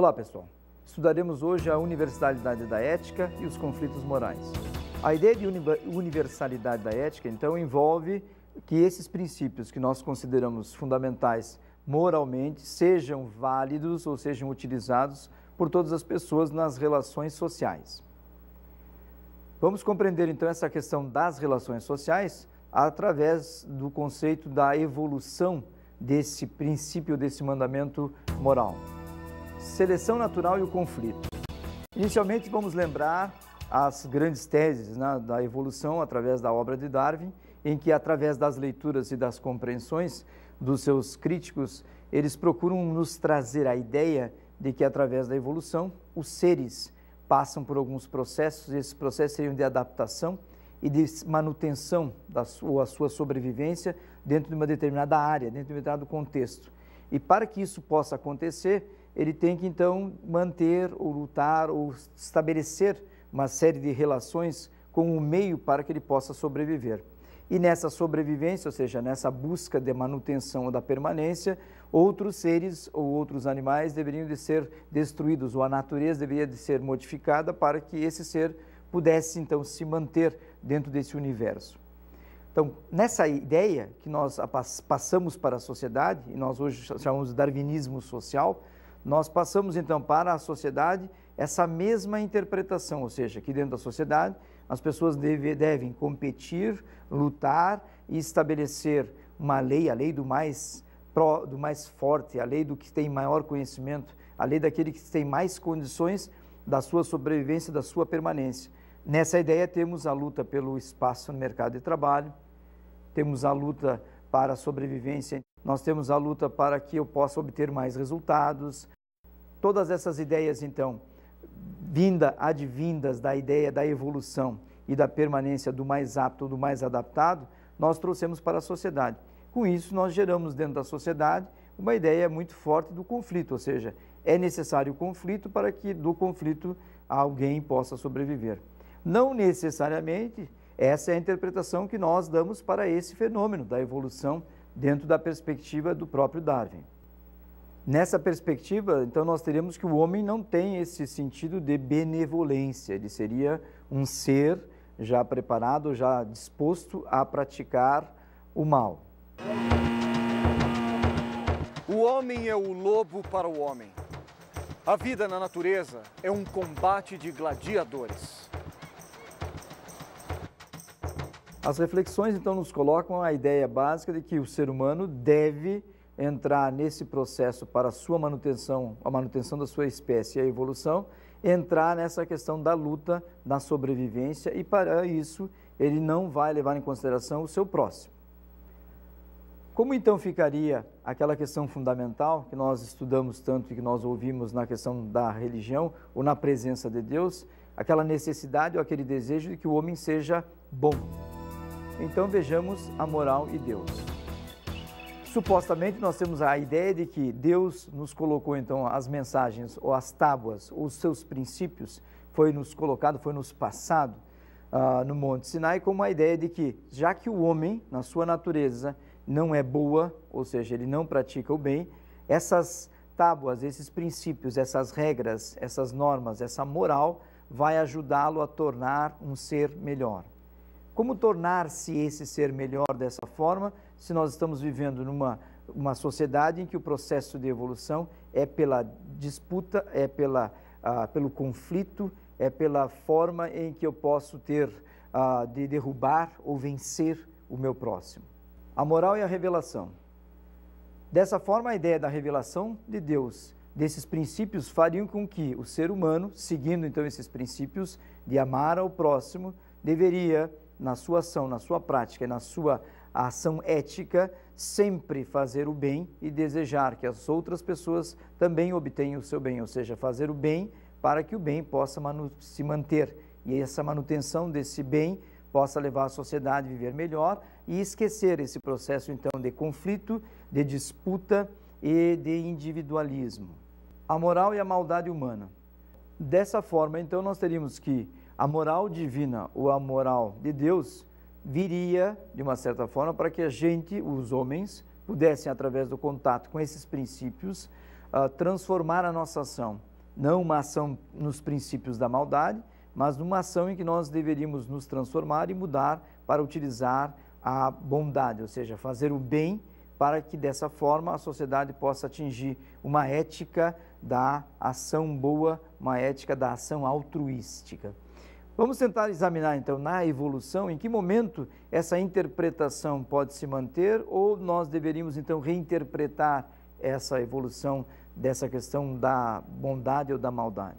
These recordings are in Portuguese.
Olá, pessoal. Estudaremos hoje a universalidade da ética e os conflitos morais. A ideia de universalidade da ética, então, envolve que esses princípios que nós consideramos fundamentais moralmente sejam válidos ou sejam utilizados por todas as pessoas nas relações sociais. Vamos compreender então essa questão das relações sociais através do conceito da evolução desse princípio, desse mandamento moral. Seleção Natural e o Conflito. Inicialmente, vamos lembrar as grandes teses né, da evolução através da obra de Darwin, em que, através das leituras e das compreensões dos seus críticos, eles procuram nos trazer a ideia de que, através da evolução, os seres passam por alguns processos, e esses processos seriam de adaptação e de manutenção da sua, sua sobrevivência dentro de uma determinada área, dentro de um determinado contexto. E para que isso possa acontecer, ele tem que então manter ou lutar ou estabelecer uma série de relações com o meio para que ele possa sobreviver. E nessa sobrevivência, ou seja, nessa busca de manutenção ou da permanência, outros seres ou outros animais deveriam de ser destruídos, ou a natureza deveria de ser modificada para que esse ser pudesse então se manter dentro desse universo. Então, nessa ideia que nós passamos para a sociedade, e nós hoje chamamos de darwinismo social, nós passamos então para a sociedade essa mesma interpretação, ou seja, que dentro da sociedade as pessoas deve, devem competir, lutar e estabelecer uma lei, a lei do mais, pro, do mais forte, a lei do que tem maior conhecimento, a lei daquele que tem mais condições da sua sobrevivência, da sua permanência. Nessa ideia temos a luta pelo espaço no mercado de trabalho, temos a luta para a sobrevivência nós temos a luta para que eu possa obter mais resultados. Todas essas ideias, então, vinda advindas da ideia da evolução e da permanência do mais apto, do mais adaptado, nós trouxemos para a sociedade. Com isso, nós geramos dentro da sociedade uma ideia muito forte do conflito, ou seja, é necessário o conflito para que do conflito alguém possa sobreviver. Não necessariamente essa é a interpretação que nós damos para esse fenômeno da evolução dentro da perspectiva do próprio Darwin. Nessa perspectiva, então, nós teríamos que o homem não tem esse sentido de benevolência, ele seria um ser já preparado, já disposto a praticar o mal. O homem é o lobo para o homem. A vida na natureza é um combate de gladiadores. As reflexões, então, nos colocam a ideia básica de que o ser humano deve entrar nesse processo para a sua manutenção, a manutenção da sua espécie e a evolução, entrar nessa questão da luta, da sobrevivência, e para isso ele não vai levar em consideração o seu próximo. Como então ficaria aquela questão fundamental que nós estudamos tanto e que nós ouvimos na questão da religião ou na presença de Deus, aquela necessidade ou aquele desejo de que o homem seja bom? Então vejamos a moral e Deus. Supostamente nós temos a ideia de que Deus nos colocou então as mensagens ou as tábuas, ou os seus princípios, foi nos colocado, foi nos passado uh, no Monte Sinai, como a ideia de que, já que o homem, na sua natureza, não é boa, ou seja, ele não pratica o bem, essas tábuas, esses princípios, essas regras, essas normas, essa moral vai ajudá-lo a tornar um ser melhor. Como tornar-se esse ser melhor dessa forma, se nós estamos vivendo numa uma sociedade em que o processo de evolução é pela disputa, é pela, ah, pelo conflito, é pela forma em que eu posso ter ah, de derrubar ou vencer o meu próximo? A moral e a revelação. Dessa forma, a ideia da revelação de Deus desses princípios fariam com que o ser humano, seguindo então esses princípios de amar ao próximo, deveria na sua ação, na sua prática e na sua ação ética, sempre fazer o bem e desejar que as outras pessoas também obtenham o seu bem, ou seja, fazer o bem para que o bem possa se manter e essa manutenção desse bem possa levar a sociedade a viver melhor e esquecer esse processo então de conflito, de disputa e de individualismo. A moral e a maldade humana. Dessa forma, então, nós teríamos que a moral divina ou a moral de Deus viria, de uma certa forma, para que a gente, os homens, pudessem, através do contato com esses princípios, ah, transformar a nossa ação. Não uma ação nos princípios da maldade, mas numa ação em que nós deveríamos nos transformar e mudar para utilizar a bondade, ou seja, fazer o bem para que dessa forma a sociedade possa atingir uma ética da ação boa, uma ética da ação altruística. Vamos tentar examinar então na evolução em que momento essa interpretação pode se manter ou nós deveríamos então reinterpretar essa evolução dessa questão da bondade ou da maldade.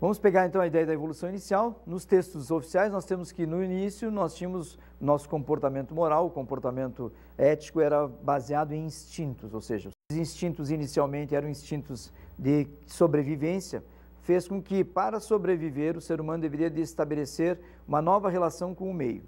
Vamos pegar então a ideia da evolução inicial. Nos textos oficiais nós temos que no início nós tínhamos nosso comportamento moral, o comportamento ético era baseado em instintos, ou seja, os instintos inicialmente eram instintos de sobrevivência fez com que, para sobreviver, o ser humano deveria de estabelecer uma nova relação com o meio.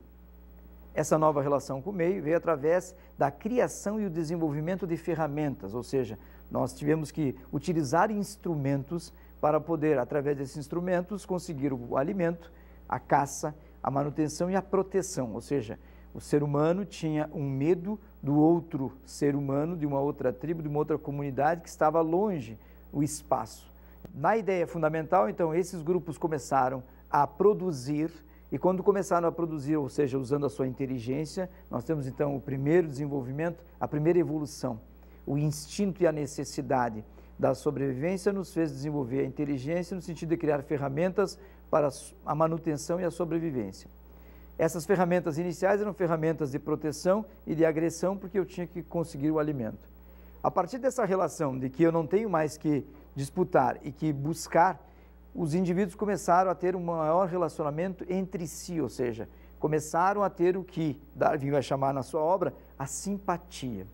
Essa nova relação com o meio veio através da criação e o desenvolvimento de ferramentas, ou seja, nós tivemos que utilizar instrumentos para poder, através desses instrumentos, conseguir o alimento, a caça, a manutenção e a proteção, ou seja, o ser humano tinha um medo do outro ser humano, de uma outra tribo, de uma outra comunidade que estava longe o espaço. Na ideia fundamental, então, esses grupos começaram a produzir e quando começaram a produzir, ou seja, usando a sua inteligência, nós temos então o primeiro desenvolvimento, a primeira evolução. O instinto e a necessidade da sobrevivência nos fez desenvolver a inteligência no sentido de criar ferramentas para a manutenção e a sobrevivência. Essas ferramentas iniciais eram ferramentas de proteção e de agressão, porque eu tinha que conseguir o alimento. A partir dessa relação de que eu não tenho mais que disputar e que buscar, os indivíduos começaram a ter um maior relacionamento entre si, ou seja, começaram a ter o que Darwin vai chamar na sua obra a simpatia.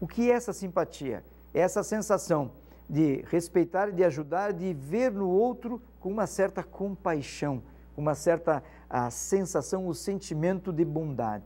O que é essa simpatia? É essa sensação de respeitar de ajudar, de ver no outro com uma certa compaixão, uma certa ah, sensação, o sentimento de bondade.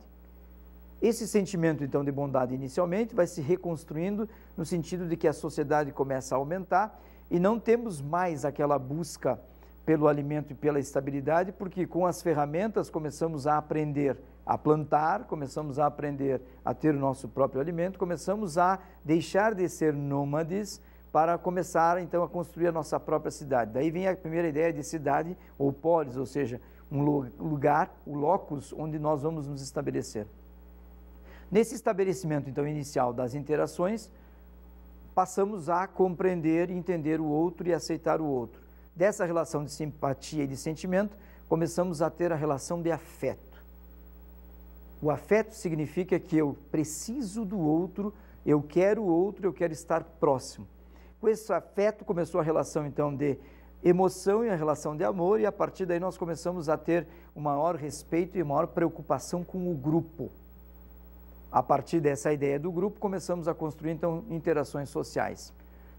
Esse sentimento, então, de bondade inicialmente vai se reconstruindo no sentido de que a sociedade começa a aumentar e não temos mais aquela busca pelo alimento e pela estabilidade, porque com as ferramentas começamos a aprender a plantar, começamos a aprender a ter o nosso próprio alimento, começamos a deixar de ser nômades para começar então a construir a nossa própria cidade. Daí vem a primeira ideia de cidade ou polis, ou seja, um lugar, o locus onde nós vamos nos estabelecer. Nesse estabelecimento, então, inicial das interações, passamos a compreender e entender o outro e aceitar o outro. Dessa relação de simpatia e de sentimento, começamos a ter a relação de afeto. O afeto significa que eu preciso do outro, eu quero o outro, eu quero estar próximo. Com esse afeto começou a relação então de emoção e a relação de amor, e a partir daí nós começamos a ter um maior respeito e maior preocupação com o grupo. A partir dessa ideia do grupo, começamos a construir então interações sociais.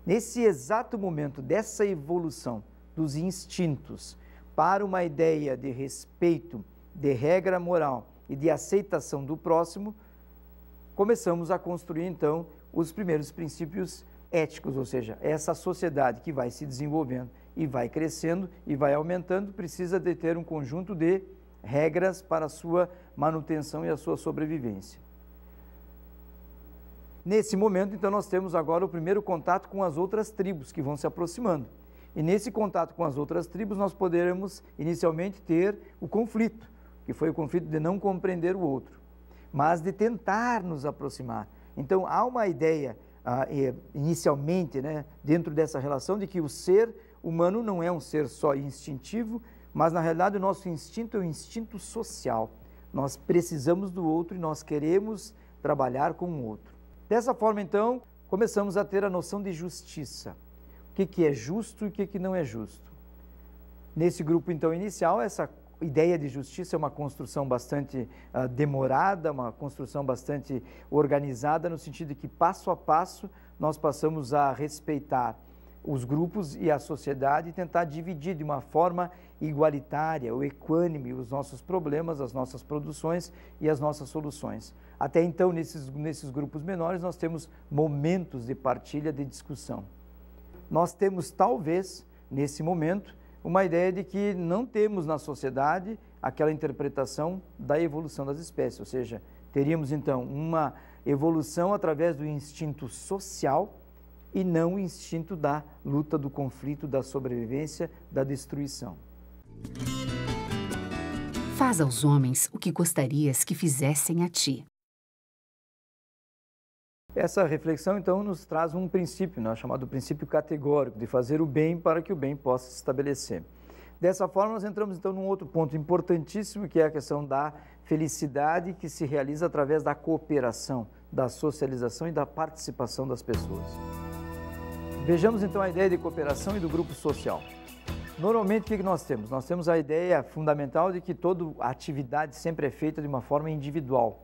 Nesse exato momento dessa evolução dos instintos para uma ideia de respeito, de regra moral e de aceitação do próximo, começamos a construir então os primeiros princípios éticos, ou seja, essa sociedade que vai se desenvolvendo e vai crescendo e vai aumentando, precisa de ter um conjunto de regras para a sua manutenção e a sua sobrevivência. Nesse momento, então, nós temos agora o primeiro contato com as outras tribos que vão se aproximando. E nesse contato com as outras tribos, nós poderemos inicialmente ter o conflito, que foi o conflito de não compreender o outro, mas de tentar nos aproximar. Então, há uma ideia, ah, inicialmente, né, dentro dessa relação, de que o ser humano não é um ser só instintivo, mas na realidade o nosso instinto é um instinto social. Nós precisamos do outro e nós queremos trabalhar com o outro. Dessa forma, então, começamos a ter a noção de justiça. O que, que é justo e o que, que não é justo. Nesse grupo, então, inicial, essa ideia de justiça é uma construção bastante uh, demorada, uma construção bastante organizada, no sentido de que, passo a passo, nós passamos a respeitar os grupos e a sociedade e tentar dividir de uma forma igualitária ou equânime os nossos problemas, as nossas produções e as nossas soluções. Até então, nesses, nesses grupos menores, nós temos momentos de partilha, de discussão. Nós temos, talvez, nesse momento, uma ideia de que não temos na sociedade aquela interpretação da evolução das espécies, ou seja, teríamos então uma evolução através do instinto social e não o instinto da luta, do conflito, da sobrevivência, da destruição. Faz aos homens o que gostarias que fizessem a ti. Essa reflexão, então, nos traz um princípio, né, chamado princípio categórico, de fazer o bem para que o bem possa se estabelecer. Dessa forma, nós entramos, então, num outro ponto importantíssimo, que é a questão da felicidade que se realiza através da cooperação, da socialização e da participação das pessoas. Vejamos então a ideia de cooperação e do grupo social. Normalmente, o que nós temos? Nós temos a ideia fundamental de que toda atividade sempre é feita de uma forma individual.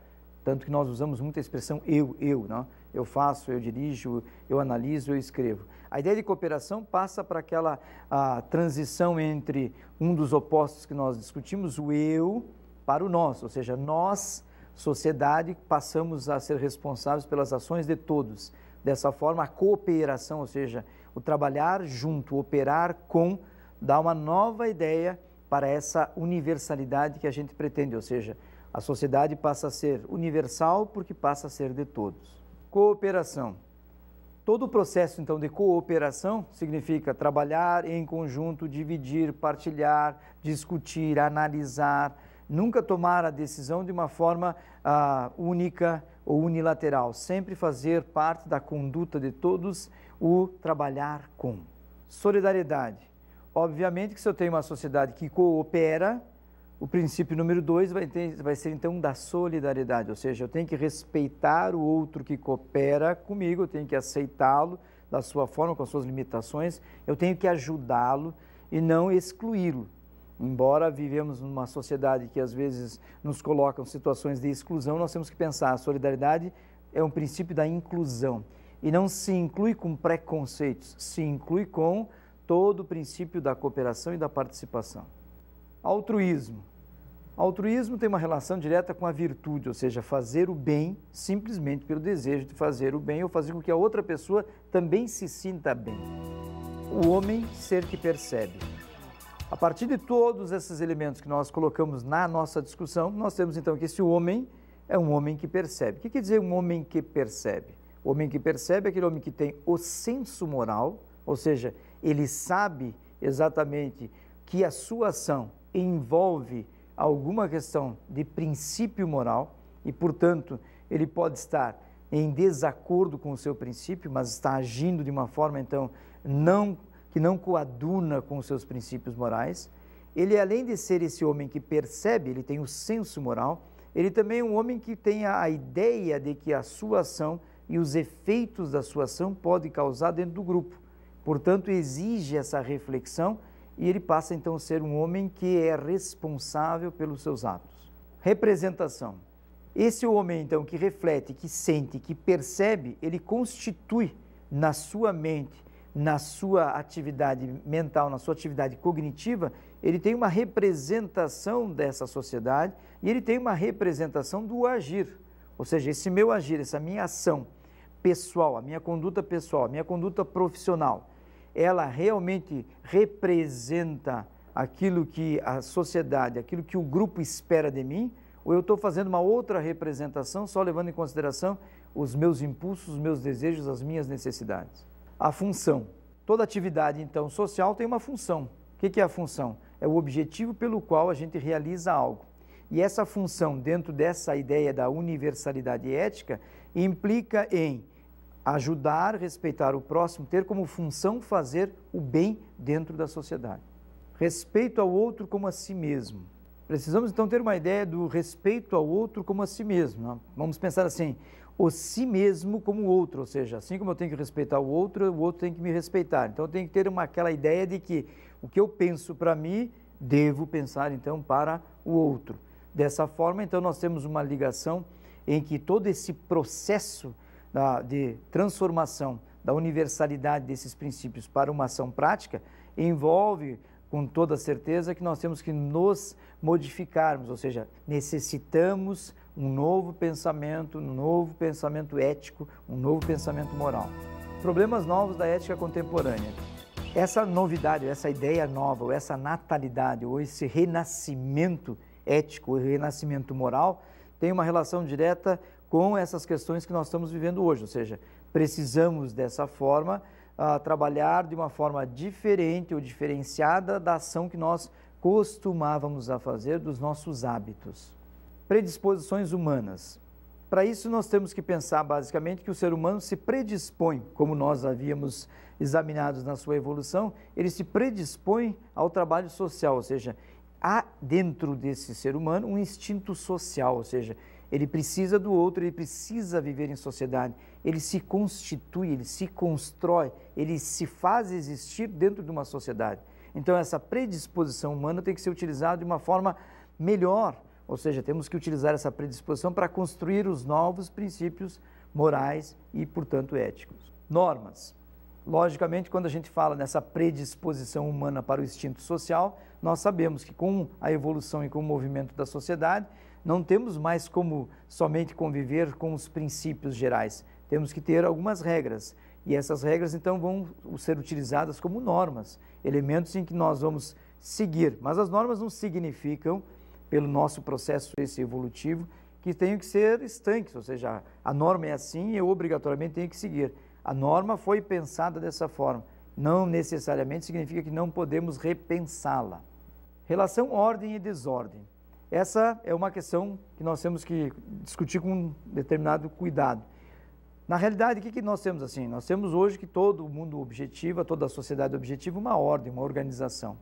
Tanto que nós usamos muita expressão eu, eu, não? Né? eu faço, eu dirijo, eu analiso, eu escrevo. A ideia de cooperação passa para aquela transição entre um dos opostos que nós discutimos, o eu, para o nós, ou seja, nós, sociedade, passamos a ser responsáveis pelas ações de todos. Dessa forma, a cooperação, ou seja, o trabalhar junto, operar com, dá uma nova ideia para essa universalidade que a gente pretende, ou seja, a sociedade passa a ser universal porque passa a ser de todos. Cooperação. Todo o processo, então, de cooperação significa trabalhar em conjunto, dividir, partilhar, discutir, analisar, nunca tomar a decisão de uma forma ah, única, ou unilateral, sempre fazer parte da conduta de todos o trabalhar com. Solidariedade. Obviamente que se eu tenho uma sociedade que coopera, o princípio número dois vai, ter, vai, ser então da solidariedade, ou seja, eu tenho que respeitar o outro que coopera comigo, eu tenho que aceitá-lo da sua forma, com as suas limitações, eu tenho que ajudá-lo e não excluí-lo. Embora vivemos numa sociedade que às vezes nos coloca em situações de exclusão, nós temos que pensar, a solidariedade é um princípio da inclusão. E não se inclui com preconceitos, se inclui com todo o princípio da cooperação e da participação. Altruísmo. Altruísmo tem uma relação direta com a virtude, ou seja, fazer o bem simplesmente pelo desejo de fazer o bem ou fazer com que a outra pessoa também se sinta bem. O homem, ser que percebe. A partir de todos esses elementos que nós colocamos na nossa discussão, nós temos então que esse homem é um homem que percebe. O que quer dizer um homem que percebe? O homem que percebe é aquele homem que tem o senso moral, ou seja, ele sabe exatamente que a sua ação envolve alguma questão de princípio moral e, portanto, ele pode estar em desacordo com o seu princípio, mas está agindo de uma forma então não que não coaduna com seus princípios morais. Ele, além de ser esse homem que percebe, ele tem o senso moral, ele também é um homem que tem a ideia de que a sua ação e os efeitos da sua ação podem causar dentro do grupo. Portanto, exige essa reflexão e ele passa então a ser um homem que é responsável pelos seus atos. Representação. Esse homem então que reflete, que sente, que percebe, ele constitui na sua mente na sua atividade mental, na sua atividade cognitiva, ele tem uma representação dessa sociedade e ele tem uma representação do agir. Ou seja, esse meu agir, essa minha ação pessoal, a minha conduta pessoal, a minha conduta profissional, ela realmente representa aquilo que a sociedade, aquilo que o grupo espera de mim, ou eu estou fazendo uma outra representação só levando em consideração os meus impulsos, os meus desejos, as minhas necessidades? a função. Toda atividade, então, social tem uma função. O que é a função? É o objetivo pelo qual a gente realiza algo. E essa função, dentro dessa ideia da universalidade ética, implica em ajudar, respeitar o próximo, ter como função fazer o bem dentro da sociedade. Respeito ao outro como a si mesmo. Precisamos então ter uma ideia do respeito ao outro como a si mesmo. Né? Vamos pensar assim: o si mesmo como o outro, ou seja, assim como eu tenho que respeitar o outro, o outro tem que me respeitar. Então eu tenho que ter uma, aquela ideia de que o que eu penso para mim, devo pensar então para o outro. Dessa forma, então, nós temos uma ligação em que todo esse processo da, de transformação da universalidade desses princípios para uma ação prática envolve com toda certeza que nós temos que nos modificarmos, ou seja, necessitamos um novo pensamento, um novo pensamento ético, um novo pensamento moral. Problemas novos da ética contemporânea. Essa novidade, essa ideia nova, ou essa natalidade, ou esse renascimento ético, ou renascimento moral, tem uma relação direta com essas questões que nós estamos vivendo hoje, ou seja, precisamos dessa forma ah, trabalhar de uma forma diferente ou diferenciada da ação que nós costumávamos a fazer dos nossos hábitos predisposições humanas. Para isso, nós temos que pensar basicamente que o ser humano se predispõe, como nós havíamos examinados na sua evolução, ele se predispõe ao trabalho social, ou seja, há dentro desse ser humano um instinto social, ou seja, ele precisa do outro, ele precisa viver em sociedade, ele se constitui, ele se constrói, ele se faz existir dentro de uma sociedade. Então, essa predisposição humana tem que ser utilizada de uma forma melhor ou seja, temos que utilizar essa predisposição para construir os novos princípios morais e, portanto, éticos. Normas. Logicamente, quando a gente fala nessa predisposição humana para o instinto social, nós sabemos que com a evolução e com o movimento da sociedade, não temos mais como somente conviver com os princípios gerais. Temos que ter algumas regras. E essas regras, então, vão ser utilizadas como normas, elementos em que nós vamos seguir. Mas as normas não significam pelo nosso processo esse evolutivo, que tenham que ser estanques, ou seja, a norma é assim e eu obrigatoriamente tenho que seguir. A norma foi pensada dessa forma, não necessariamente significa que não podemos repensá-la. Relação ordem e desordem. Essa é uma questão que nós temos que discutir com um determinado cuidado. Na realidade, o que, que nós temos assim? Nós temos hoje que todo mundo objetiva, toda a sociedade objetiva, uma ordem, uma organização.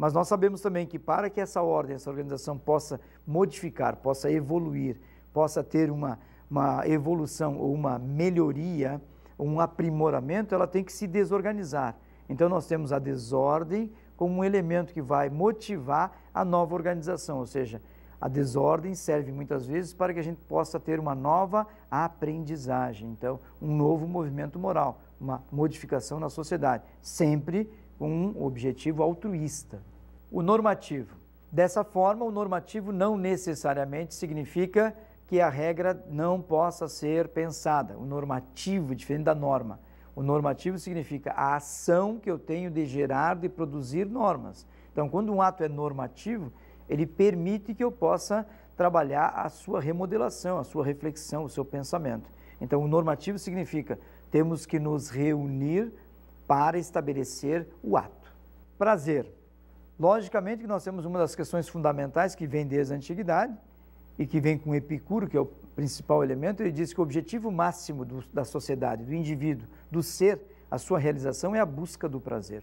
Mas nós sabemos também que para que essa ordem, essa organização possa modificar, possa evoluir, possa ter uma, uma evolução ou uma melhoria, um aprimoramento, ela tem que se desorganizar. Então nós temos a desordem como um elemento que vai motivar a nova organização, ou seja, a desordem serve muitas vezes para que a gente possa ter uma nova aprendizagem, então um novo movimento moral, uma modificação na sociedade, sempre com um objetivo altruísta o normativo. Dessa forma, o normativo não necessariamente significa que a regra não possa ser pensada. O normativo, diferente da norma. O normativo significa a ação que eu tenho de gerar, de produzir normas. Então, quando um ato é normativo, ele permite que eu possa trabalhar a sua remodelação, a sua reflexão, o seu pensamento. Então, o normativo significa temos que nos reunir para estabelecer o ato. Prazer Logicamente que nós temos uma das questões fundamentais que vem desde a antiguidade e que vem com Epicuro, que é o principal elemento, ele diz que o objetivo máximo do, da sociedade, do indivíduo, do ser, a sua realização é a busca do prazer.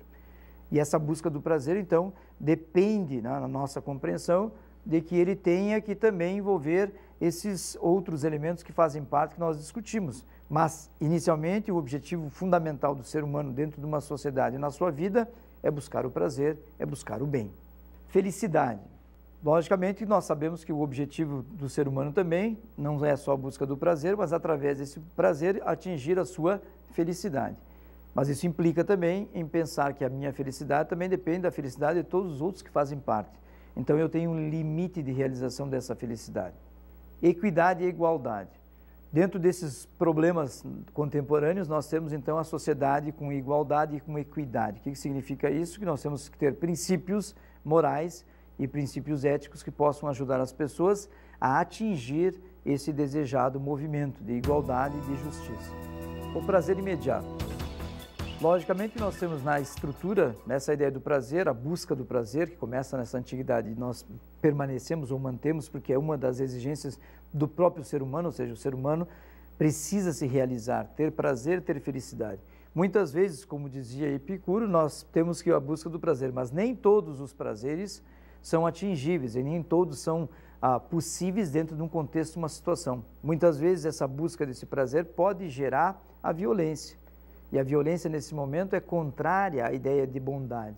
E essa busca do prazer, então, depende, né, na nossa compreensão, de que ele tenha que também envolver esses outros elementos que fazem parte que nós discutimos. Mas, inicialmente, o objetivo fundamental do ser humano dentro de uma sociedade e na sua vida é buscar o prazer, é buscar o bem. Felicidade. Logicamente, nós sabemos que o objetivo do ser humano também não é só a busca do prazer, mas através desse prazer atingir a sua felicidade. Mas isso implica também em pensar que a minha felicidade também depende da felicidade de todos os outros que fazem parte. Então eu tenho um limite de realização dessa felicidade. Equidade e igualdade. Dentro desses problemas contemporâneos, nós temos então a sociedade com igualdade e com equidade. O que significa isso? Que nós temos que ter princípios morais e princípios éticos que possam ajudar as pessoas a atingir esse desejado movimento de igualdade e de justiça. O prazer imediato. Logicamente, nós temos na estrutura, nessa ideia do prazer, a busca do prazer, que começa nessa antiguidade, nós permanecemos ou mantemos, porque é uma das exigências do próprio ser humano, ou seja, o ser humano precisa se realizar, ter prazer, ter felicidade. Muitas vezes, como dizia Epicuro, nós temos que ir à busca do prazer, mas nem todos os prazeres são atingíveis e nem todos são ah, possíveis dentro de um contexto, uma situação. Muitas vezes, essa busca desse prazer pode gerar a violência e a violência nesse momento é contrária à ideia de bondade.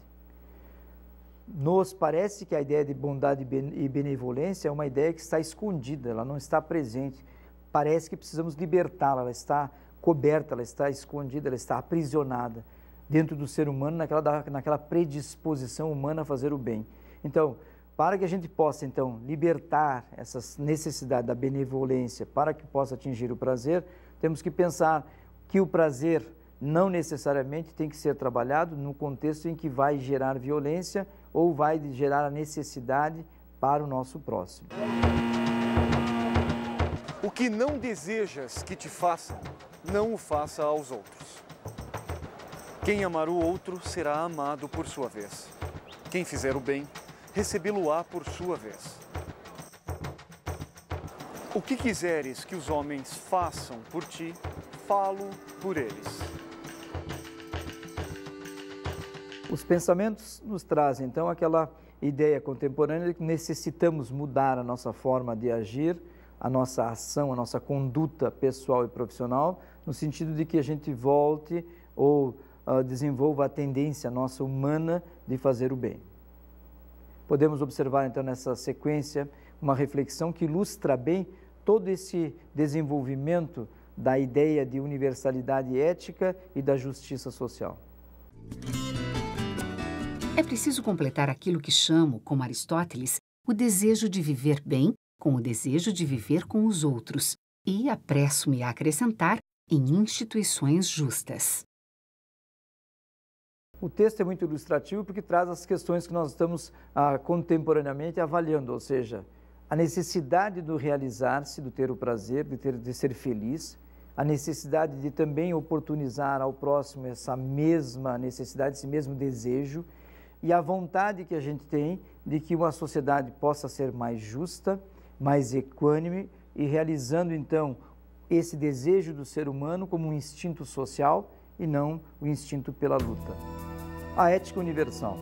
Nos parece que a ideia de bondade e benevolência é uma ideia que está escondida, ela não está presente. Parece que precisamos libertá-la, ela está coberta, ela está escondida, ela está aprisionada dentro do ser humano, naquela, naquela predisposição humana a fazer o bem. Então, para que a gente possa, então, libertar essa necessidade da benevolência, para que possa atingir o prazer, temos que pensar que o prazer não necessariamente tem que ser trabalhado no contexto em que vai gerar violência ou vai gerar a necessidade para o nosso próximo. O que não desejas que te faça não o faça aos outros. Quem amar o outro será amado por sua vez. Quem fizer o bem, recebê-lo-á por sua vez. O que quiseres que os homens façam por ti, falo por eles. Os pensamentos nos trazem, então, aquela ideia contemporânea de que necessitamos mudar a nossa forma de agir, a nossa ação, a nossa conduta pessoal e profissional, no sentido de que a gente volte ou uh, desenvolva a tendência nossa humana de fazer o bem. Podemos observar, então, nessa sequência, uma reflexão que ilustra bem todo esse desenvolvimento da ideia de universalidade ética e da justiça social. É preciso completar aquilo que chamo, como Aristóteles, o desejo de viver bem com o desejo de viver com os outros, e apresso-me a acrescentar em instituições justas. O texto é muito ilustrativo porque traz as questões que nós estamos ah, contemporaneamente avaliando, ou seja, a necessidade do realizar-se, do ter o prazer, de, ter, de ser feliz, a necessidade de também oportunizar ao próximo essa mesma necessidade, esse mesmo desejo, e a vontade que a gente tem de que uma sociedade possa ser mais justa, mais equânime e realizando então esse desejo do ser humano como um instinto social e não o um instinto pela luta. A ética universal.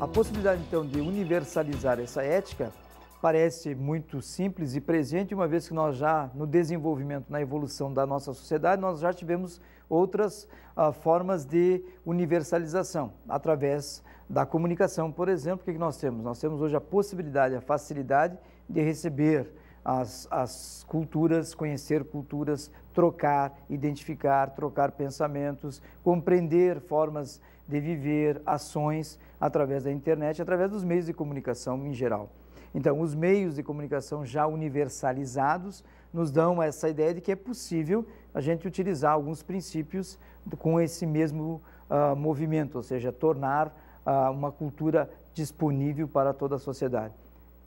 A possibilidade então de universalizar essa ética parece muito simples e presente, uma vez que nós já no desenvolvimento, na evolução da nossa sociedade, nós já tivemos outras ah, formas de universalização através da comunicação, por exemplo, o que, nós temos? Nós temos hoje a possibilidade, a facilidade de receber as, as, culturas, conhecer culturas, trocar, identificar, trocar pensamentos, compreender formas de viver, ações através da internet, através dos meios de comunicação em geral. Então, os meios de comunicação já universalizados nos dão essa ideia de que é possível a gente utilizar alguns princípios com esse mesmo uh, movimento, ou seja, tornar ah, uma cultura disponível para toda a sociedade.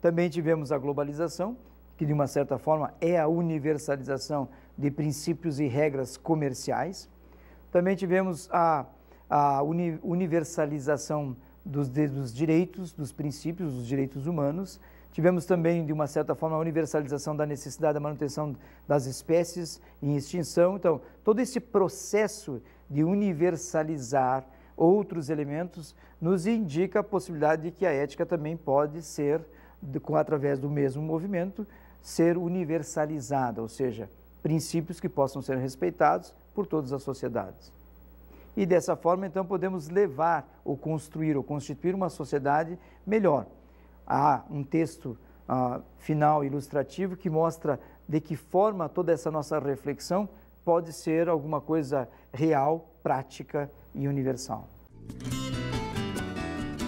Também tivemos a globalização, que de uma certa forma é a universalização de princípios e regras comerciais. Também tivemos a, a uni, universalização dos, dos direitos, dos princípios, dos direitos humanos. Tivemos também, de uma certa forma, a universalização da necessidade da manutenção das espécies em extinção. Então, todo esse processo de universalizar outros elementos, nos indica a possibilidade de que a ética também pode ser, com, através do mesmo movimento, ser universalizada, ou seja, princípios que possam ser respeitados por todas as sociedades. E dessa forma, então, podemos levar ou construir ou constituir uma sociedade melhor. Há um texto ah, final ilustrativo que mostra de que forma toda essa nossa reflexão pode ser alguma coisa real, prática, e universal.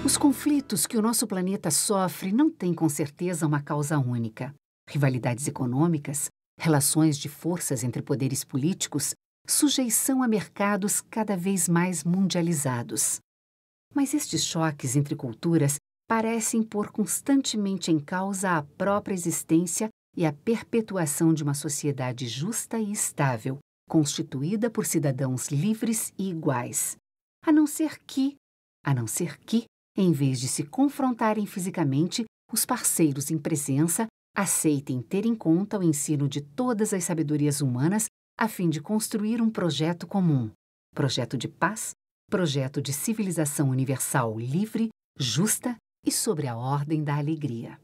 Os conflitos que o nosso planeta sofre não têm com certeza uma causa única. Rivalidades econômicas, relações de forças entre poderes políticos, sujeição a mercados cada vez mais mundializados. Mas estes choques entre culturas parecem pôr constantemente em causa a própria existência e a perpetuação de uma sociedade justa e estável, constituída por cidadãos livres e iguais, a não ser que, a não ser que, em vez de se confrontarem fisicamente, os parceiros em presença aceitem ter em conta o ensino de todas as sabedorias humanas a fim de construir um projeto comum, projeto de paz, projeto de civilização universal livre, justa e sobre a ordem da alegria.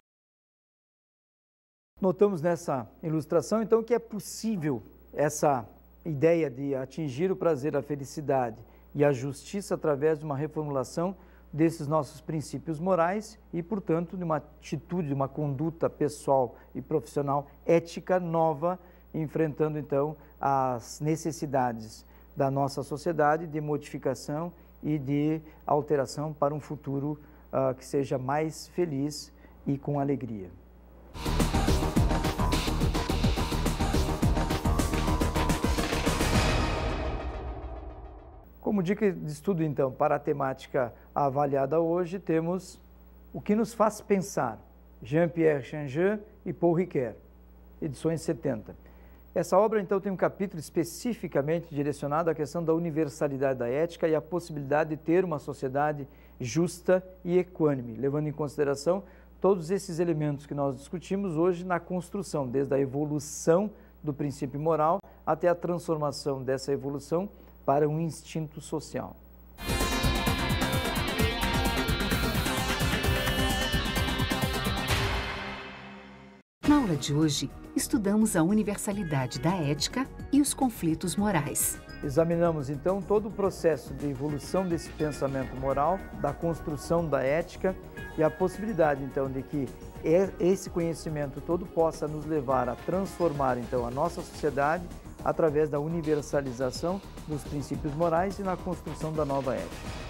Notamos nessa ilustração então que é possível essa ideia de atingir o prazer, a felicidade e a justiça através de uma reformulação desses nossos princípios morais e, portanto, de uma atitude, de uma conduta pessoal e profissional ética nova, enfrentando então as necessidades da nossa sociedade de modificação e de alteração para um futuro uh, que seja mais feliz e com alegria. Como dica de estudo, então, para a temática avaliada hoje, temos O que nos faz pensar, Jean-Pierre Changin e Paul Ricoeur, edições 70. Essa obra, então, tem um capítulo especificamente direcionado à questão da universalidade da ética e à possibilidade de ter uma sociedade justa e equânime, levando em consideração todos esses elementos que nós discutimos hoje na construção, desde a evolução do princípio moral até a transformação dessa evolução para um instinto social. Na aula de hoje, estudamos a universalidade da ética e os conflitos morais. Examinamos então todo o processo de evolução desse pensamento moral, da construção da ética e a possibilidade então de que esse conhecimento todo possa nos levar a transformar então a nossa sociedade através da universalização dos princípios morais e na construção da nova ética.